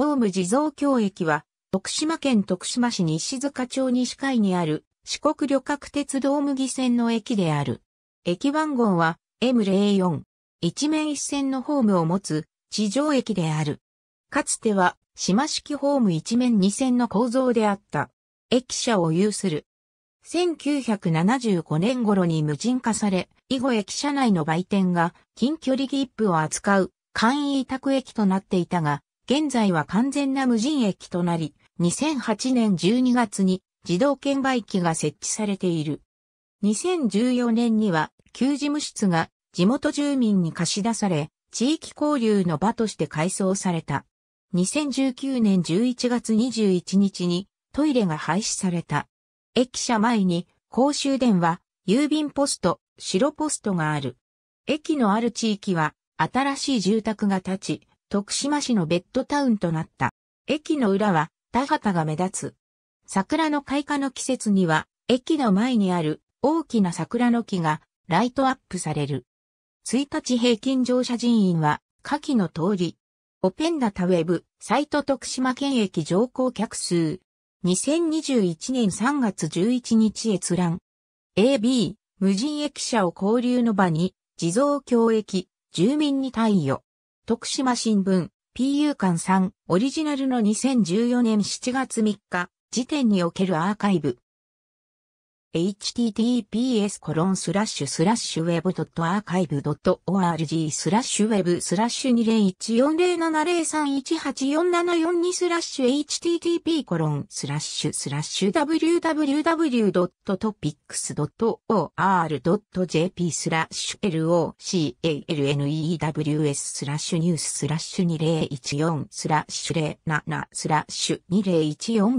ホーム地蔵橋駅は、徳島県徳島市西塚町西海にある四国旅客鉄道麦線の駅である。駅番号は M04。一面一線のホームを持つ地上駅である。かつては島式ホーム一面二線の構造であった。駅舎を有する。1975年頃に無人化され、以後駅舎内の売店が近距離切符を扱う簡易委託駅となっていたが、現在は完全な無人駅となり、2008年12月に自動券売機が設置されている。2014年には、旧事務室が地元住民に貸し出され、地域交流の場として改装された。2019年11月21日にトイレが廃止された。駅舎前に公衆電話、郵便ポスト、白ポストがある。駅のある地域は新しい住宅が建ち、徳島市のベッドタウンとなった。駅の裏は田畑が目立つ。桜の開花の季節には、駅の前にある大きな桜の木がライトアップされる。1日平均乗車人員は、下記の通り。オペンダタウェブ、サイト徳島県駅乗降客数。2021年3月11日閲覧。AB、無人駅舎を交流の場に、地蔵橋駅、住民に対応。徳島新聞、PU 館3、オリジナルの2014年7月3日、時点におけるアーカイブ。https コロンスラッシュスラッシュウェブドットアーカイブドット org スラッシュウェブスラッシュ20140703184742スラッシュ http コロンスラッシュスラッシュ www.topics.or.jp スラッシュ localnews スラッシュニューススラッシュ2014スラッシュ07スラッシュ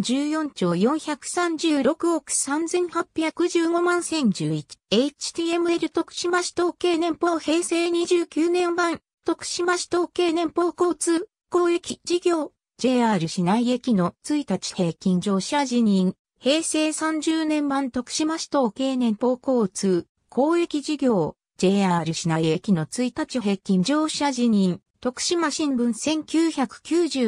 201414兆436億3800 1615万 1011HTML 徳島市統計年報平成29年版徳島市統計年報交通公益事業 JR 市内駅の1日平均乗車辞任平成30年版徳島市統計年報交通公益事業 JR 市内駅の1日平均乗車辞任徳島新聞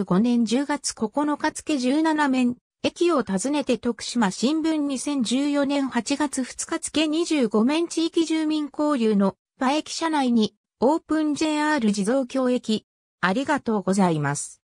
1995年10月9日付17面駅を訪ねて徳島新聞2014年8月2日付25面地域住民交流の馬駅車内にオープン JR 地蔵橋駅。ありがとうございます。